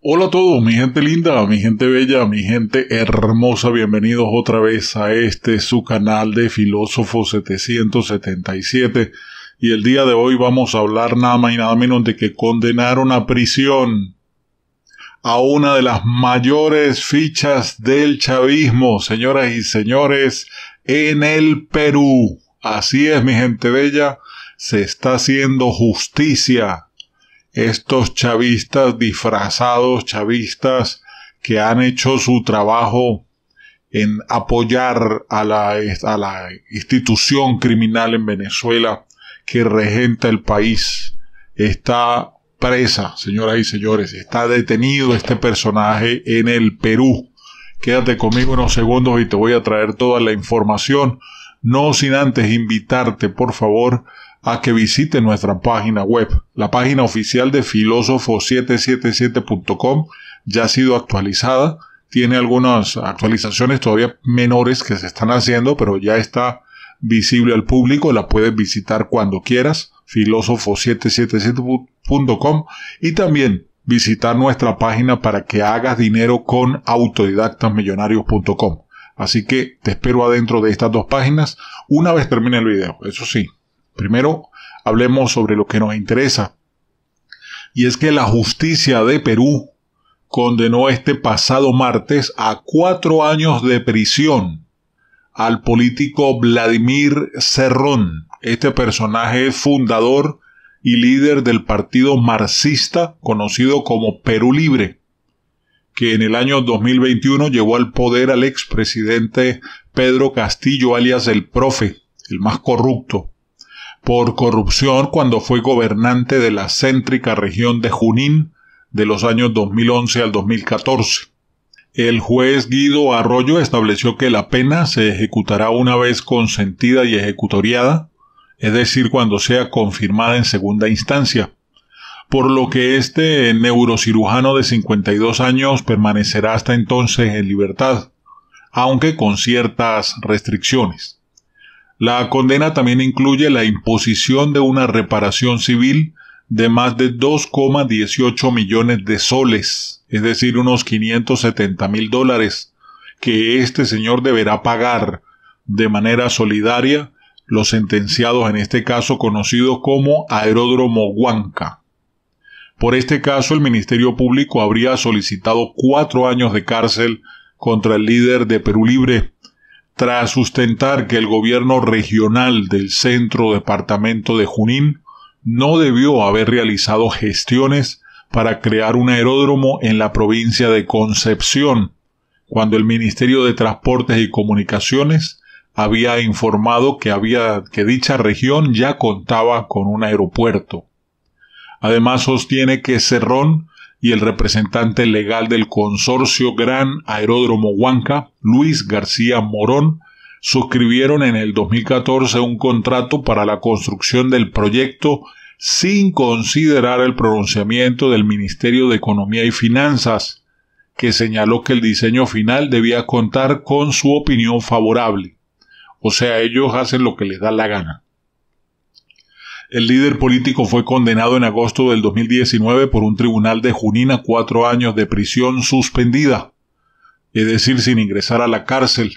Hola a todos, mi gente linda, mi gente bella, mi gente hermosa, bienvenidos otra vez a este su canal de Filósofo 777 y el día de hoy vamos a hablar nada más y nada menos de que condenaron a prisión a una de las mayores fichas del chavismo, señoras y señores, en el Perú. Así es, mi gente bella, se está haciendo justicia estos chavistas disfrazados, chavistas que han hecho su trabajo en apoyar a la, la institución criminal en Venezuela que regenta el país, está presa, señoras y señores, está detenido este personaje en el Perú. Quédate conmigo unos segundos y te voy a traer toda la información. No sin antes invitarte, por favor, a que visite nuestra página web. La página oficial de filósofo777.com ya ha sido actualizada. Tiene algunas actualizaciones todavía menores que se están haciendo, pero ya está visible al público. La puedes visitar cuando quieras, filósofo777.com y también visitar nuestra página para que hagas dinero con autodidactasmillonarios.com. Así que te espero adentro de estas dos páginas una vez termine el video, eso sí, Primero, hablemos sobre lo que nos interesa. Y es que la justicia de Perú condenó este pasado martes a cuatro años de prisión al político Vladimir Cerrón. Este personaje fundador y líder del partido marxista conocido como Perú Libre, que en el año 2021 llevó al poder al expresidente Pedro Castillo, alias el profe, el más corrupto por corrupción cuando fue gobernante de la céntrica región de Junín de los años 2011 al 2014. El juez Guido Arroyo estableció que la pena se ejecutará una vez consentida y ejecutoriada, es decir, cuando sea confirmada en segunda instancia, por lo que este neurocirujano de 52 años permanecerá hasta entonces en libertad, aunque con ciertas restricciones. La condena también incluye la imposición de una reparación civil de más de 2,18 millones de soles, es decir, unos 570 mil dólares, que este señor deberá pagar de manera solidaria los sentenciados en este caso conocido como Aeródromo Huanca. Por este caso, el Ministerio Público habría solicitado cuatro años de cárcel contra el líder de Perú Libre, tras sustentar que el gobierno regional del centro departamento de Junín no debió haber realizado gestiones para crear un aeródromo en la provincia de Concepción, cuando el Ministerio de Transportes y Comunicaciones había informado que, había, que dicha región ya contaba con un aeropuerto. Además sostiene que Cerrón y el representante legal del consorcio Gran Aeródromo Huanca, Luis García Morón, suscribieron en el 2014 un contrato para la construcción del proyecto sin considerar el pronunciamiento del Ministerio de Economía y Finanzas, que señaló que el diseño final debía contar con su opinión favorable. O sea, ellos hacen lo que les da la gana. El líder político fue condenado en agosto del 2019 por un tribunal de Junín a cuatro años de prisión suspendida, es decir, sin ingresar a la cárcel,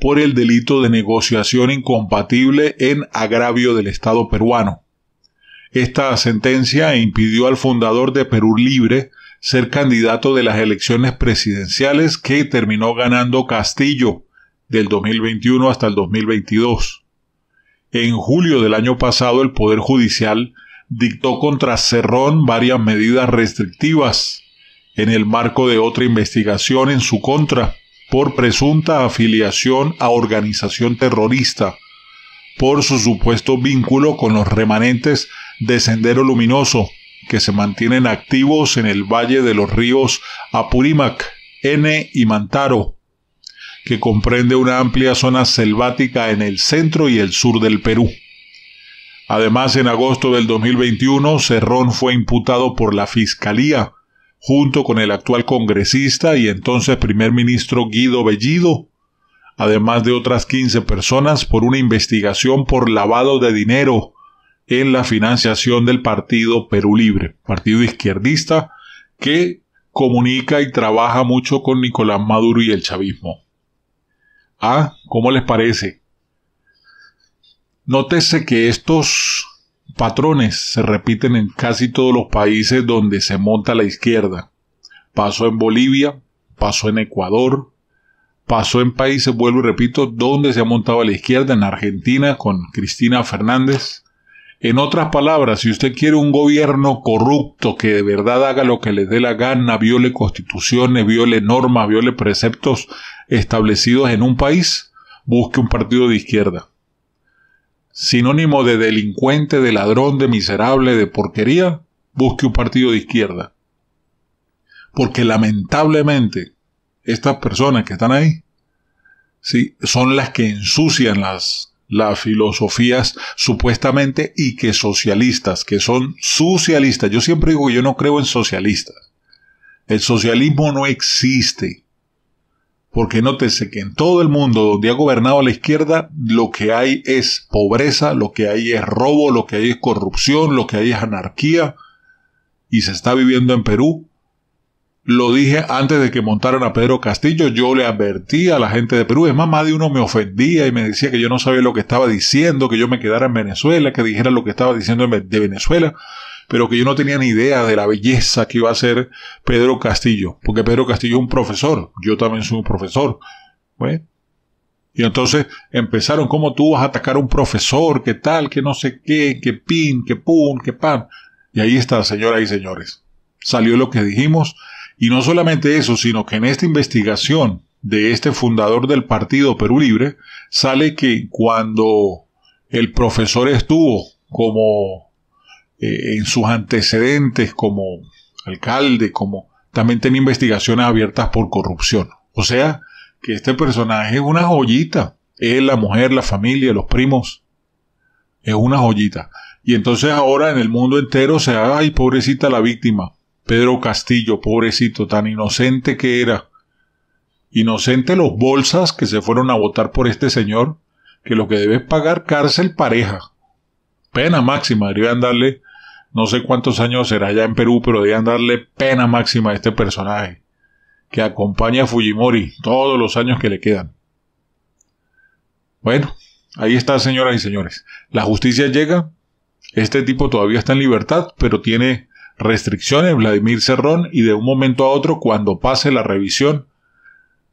por el delito de negociación incompatible en agravio del Estado peruano. Esta sentencia impidió al fundador de Perú Libre ser candidato de las elecciones presidenciales que terminó ganando Castillo del 2021 hasta el 2022. En julio del año pasado el Poder Judicial dictó contra Cerrón varias medidas restrictivas en el marco de otra investigación en su contra por presunta afiliación a organización terrorista, por su supuesto vínculo con los remanentes de Sendero Luminoso, que se mantienen activos en el Valle de los Ríos Apurímac, N y Mantaro, que comprende una amplia zona selvática en el centro y el sur del Perú. Además, en agosto del 2021, Cerrón fue imputado por la Fiscalía, junto con el actual congresista y entonces primer ministro Guido Bellido, además de otras 15 personas, por una investigación por lavado de dinero en la financiación del Partido Perú Libre, partido izquierdista que comunica y trabaja mucho con Nicolás Maduro y el chavismo. Ah, ¿Cómo les parece? Nótese que estos patrones se repiten en casi todos los países donde se monta la izquierda. Pasó en Bolivia, pasó en Ecuador, pasó en países, vuelvo y repito, donde se ha montado la izquierda, en Argentina con Cristina Fernández. En otras palabras, si usted quiere un gobierno corrupto que de verdad haga lo que le dé la gana, viole constituciones, viole normas, viole preceptos establecidos en un país busque un partido de izquierda. Sinónimo de delincuente, de ladrón, de miserable, de porquería, busque un partido de izquierda. Porque lamentablemente estas personas que están ahí ¿sí? son las que ensucian las, las filosofías supuestamente y que socialistas, que son socialistas. Yo siempre digo que yo no creo en socialistas. El socialismo no existe porque nótese que en todo el mundo donde ha gobernado la izquierda, lo que hay es pobreza, lo que hay es robo, lo que hay es corrupción, lo que hay es anarquía, y se está viviendo en Perú. Lo dije antes de que montaran a Pedro Castillo, yo le advertí a la gente de Perú, es más, más de uno me ofendía y me decía que yo no sabía lo que estaba diciendo, que yo me quedara en Venezuela, que dijera lo que estaba diciendo de Venezuela pero que yo no tenía ni idea de la belleza que iba a ser Pedro Castillo, porque Pedro Castillo es un profesor, yo también soy un profesor. Y entonces empezaron, ¿cómo tú vas a atacar a un profesor? ¿Qué tal? ¿Qué no sé qué? ¿Qué pin? ¿Qué pum? ¿Qué pan? Y ahí está, señoras y señores. Salió lo que dijimos. Y no solamente eso, sino que en esta investigación de este fundador del partido Perú Libre, sale que cuando el profesor estuvo como eh, en sus antecedentes como alcalde, como también tiene investigaciones abiertas por corrupción. O sea, que este personaje es una joyita. Él, la mujer, la familia, los primos. Es una joyita. Y entonces ahora en el mundo entero se haga, ay, pobrecita la víctima. Pedro Castillo, pobrecito, tan inocente que era. Inocente los bolsas que se fueron a votar por este señor, que lo que debe es pagar cárcel pareja. Pena máxima, deberían darle no sé cuántos años será ya en Perú, pero debían darle pena máxima a este personaje, que acompaña a Fujimori todos los años que le quedan. Bueno, ahí está, señoras y señores. La justicia llega. Este tipo todavía está en libertad, pero tiene restricciones, Vladimir Cerrón, y de un momento a otro, cuando pase la revisión,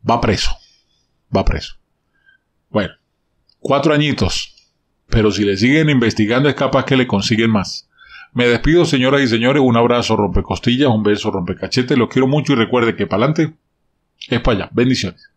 va preso. Va preso. Bueno, cuatro añitos, pero si le siguen investigando es capaz que le consiguen más. Me despido, señoras y señores. Un abrazo, rompecostillas, un beso, rompecachete. Los quiero mucho y recuerde que para adelante es para allá. Bendiciones.